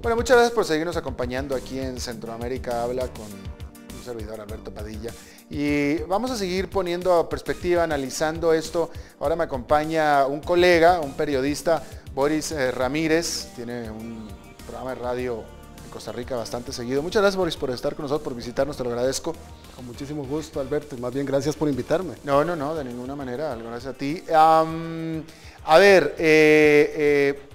Bueno, muchas gracias por seguirnos acompañando aquí en Centroamérica Habla con un servidor Alberto Padilla. Y vamos a seguir poniendo a perspectiva, analizando esto. Ahora me acompaña un colega, un periodista, Boris eh, Ramírez. Tiene un programa de radio en Costa Rica bastante seguido. Muchas gracias, Boris, por estar con nosotros, por visitarnos, te lo agradezco. Con muchísimo gusto, Alberto. Más bien, gracias por invitarme. No, no, no, de ninguna manera. Gracias a ti. a ver, eh, eh,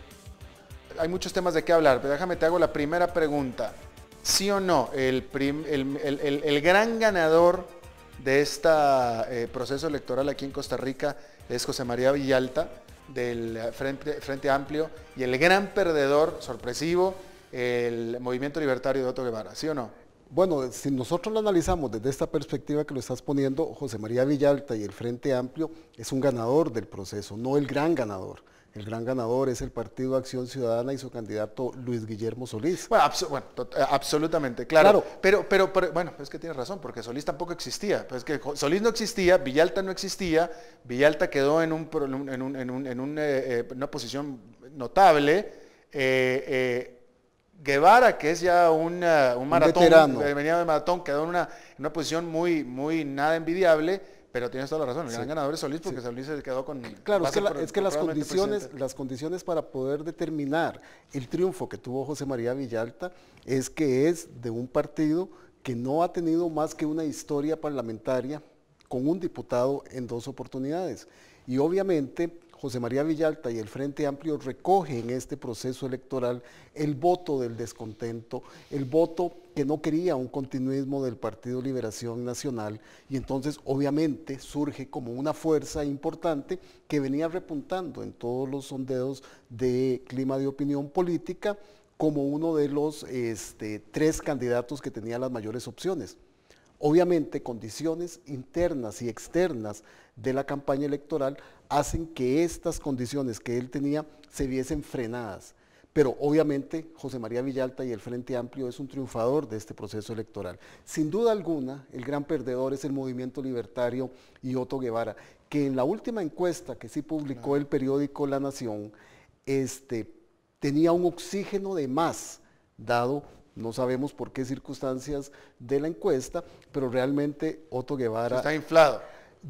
hay muchos temas de qué hablar, pero déjame te hago la primera pregunta. ¿Sí o no? El, gran ganador de este proceso electoral aquí en Costa Rica es José María Villalta del Frente, Frente Amplio y el gran perdedor sorpresivo, el Movimiento Libertario de Otto Guevara, ¿sí o no? Bueno, si nosotros lo analizamos desde esta perspectiva que lo estás poniendo, José María Villalta y el Frente Amplio es un ganador del proceso, no el gran ganador. El gran ganador es el Partido Acción Ciudadana y su candidato Luis Guillermo Solís. Bueno, eh, absolutamente, claro. Pero, pero, bueno, es que tienes razón, porque Solís tampoco existía. Pues que Solís no existía, Villalta no existía, Villalta quedó en, una posición notable. Eh, eh, Guevara, que es ya un eh, maratón, que eh, venía de maratón, quedó en una, posición muy, muy nada envidiable, pero tienes toda la razón, el gran ganador es Solís porque Solís se quedó con... Claro, es que, las, condiciones, las condiciones para poder determinar el triunfo que tuvo José María Villalta es que es de un partido que no ha tenido más que una historia parlamentaria con un diputado en dos oportunidades. Y obviamente José María Villalta y el Frente Amplio recoge en este proceso electoral el voto del descontento, el voto que no quería un continuismo del Partido Liberación Nacional y entonces obviamente surge como una fuerza importante que venía repuntando en todos los sondeos de clima de opinión política como uno de los este, tres candidatos que tenía las mayores opciones. Obviamente condiciones internas y externas de la campaña electoral hacen que estas condiciones que él tenía se viesen frenadas. Pero obviamente José María Villalta y el Frente Amplio es un triunfador de este proceso electoral. Sin duda alguna, el gran perdedor es el movimiento libertario y Otto Guevara, que en la última encuesta que sí publicó el periódico La Nación, este, tenía un oxígeno de más, dado, no sabemos por qué circunstancias de la encuesta, pero realmente Otto Guevara... está inflado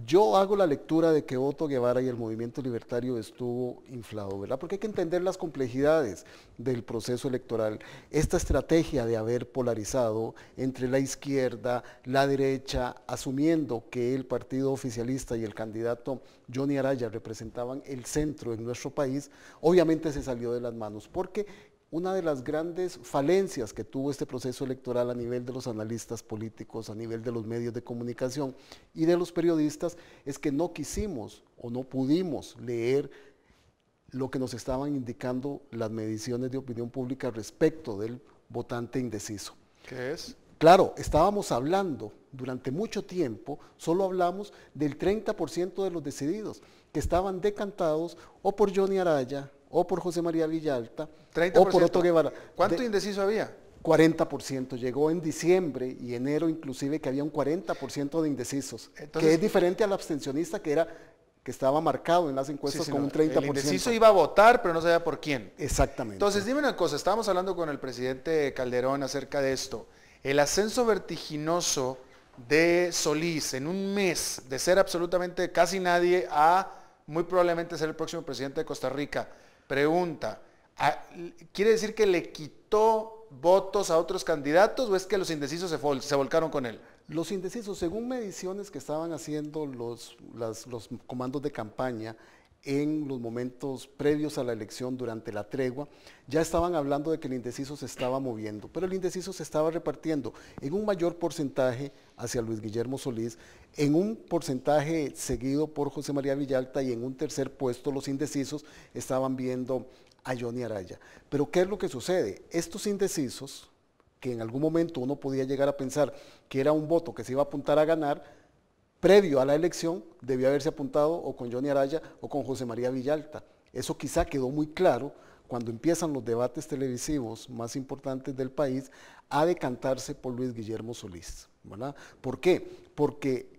yo hago la lectura de que Otto Guevara y el movimiento libertario estuvo inflado, ¿verdad? Porque hay que entender las complejidades del proceso electoral. Esta estrategia de haber polarizado entre la izquierda, la derecha, asumiendo que el partido oficialista y el candidato Johnny Araya representaban el centro en nuestro país, obviamente se salió de las manos, porque una de las grandes falencias que tuvo este proceso electoral a nivel de los analistas políticos, a nivel de los medios de comunicación y de los periodistas, es que no quisimos o no pudimos leer lo que nos estaban indicando las mediciones de opinión pública respecto del votante indeciso. ¿Qué es? Claro, estábamos hablando durante mucho tiempo, solo hablamos del 30% de los decididos que estaban decantados o por Johnny Araya, o por José María Villalta, o por Otto Guevara. ¿Cuánto indeciso había? 40%, llegó en diciembre y enero inclusive que había un 40% de indecisos, que es diferente al abstencionista que era que estaba marcado en las encuestas con un 30%. El indeciso iba a votar, pero no sabía por quién. Exactamente. Entonces, dime una cosa, estábamos hablando con el presidente Calderón acerca de esto. El ascenso vertiginoso de Solís en un mes de ser absolutamente casi nadie a muy probablemente ser el próximo presidente de Costa Rica. Pregunta, ¿quiere decir que le quitó votos a otros candidatos o es que los indecisos se, volcaron con él? Los indecisos, según mediciones que estaban haciendo los, los comandos de campaña, en los momentos previos a la elección durante la tregua, ya estaban hablando de que el indeciso se estaba moviendo, pero el indeciso se estaba repartiendo en un mayor porcentaje hacia Luis Guillermo Solís, en un porcentaje seguido por José María Villalta y en un tercer puesto los indecisos estaban viendo a Johnny Araya. Pero ¿qué es lo que sucede? Estos indecisos, que en algún momento uno podía llegar a pensar que era un voto que se iba a apuntar a ganar, previo a la elección debió haberse apuntado o con Johnny Araya o con José María Villalta. Eso quizá quedó muy claro cuando empiezan los debates televisivos más importantes del país a decantarse por Luis Guillermo Solís. ¿Por qué? Porque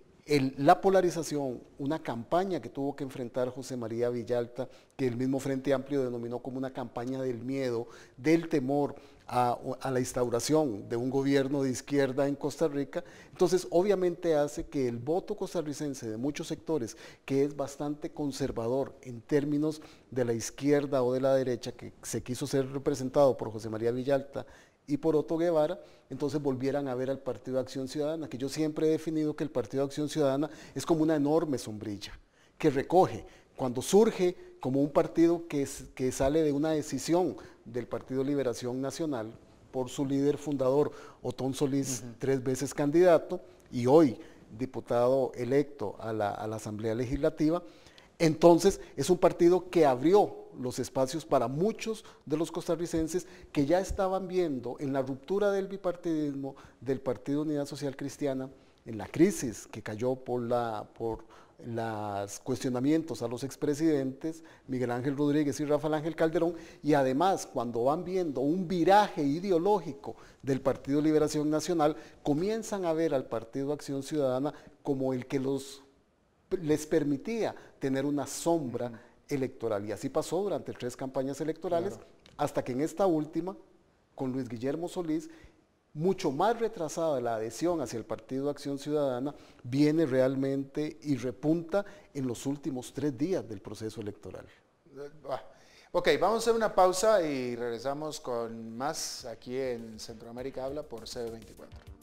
la polarización, una campaña que tuvo que enfrentar José María Villalta, que el mismo Frente Amplio denominó como una campaña del miedo, del temor a, la instauración de un gobierno de izquierda en Costa Rica, entonces obviamente hace que el voto costarricense de muchos sectores, que es bastante conservador en términos de la izquierda o de la derecha, que se quiso ser representado por José María Villalta y por Otto Guevara, entonces volvieran a ver al Partido de Acción Ciudadana, que yo siempre he definido que el Partido de Acción Ciudadana es como una enorme sombrilla que recoge cuando surge como un partido que, sale de una decisión del Partido Liberación Nacional por su líder fundador, Otón Solís, tres veces candidato y hoy diputado electo a la Asamblea Legislativa, entonces, es un partido que abrió los espacios para muchos de los costarricenses que ya estaban viendo en la ruptura del bipartidismo del Partido Unidad Social Cristiana, en la crisis que cayó por, la, los cuestionamientos a los expresidentes Miguel Ángel Rodríguez y Rafael Ángel Calderón, y además cuando van viendo un viraje ideológico del Partido Liberación Nacional, comienzan a ver al Partido Acción Ciudadana como el que los les permitía tener una sombra electoral. Y así pasó durante tres campañas electorales, hasta que en esta última, con Luis Guillermo Solís, mucho más retrasada la adhesión hacia el Partido Acción Ciudadana, viene realmente y repunta en los últimos tres días del proceso electoral. Eh, ok, vamos a hacer una pausa y regresamos con más aquí en Centroamérica Habla por cb 24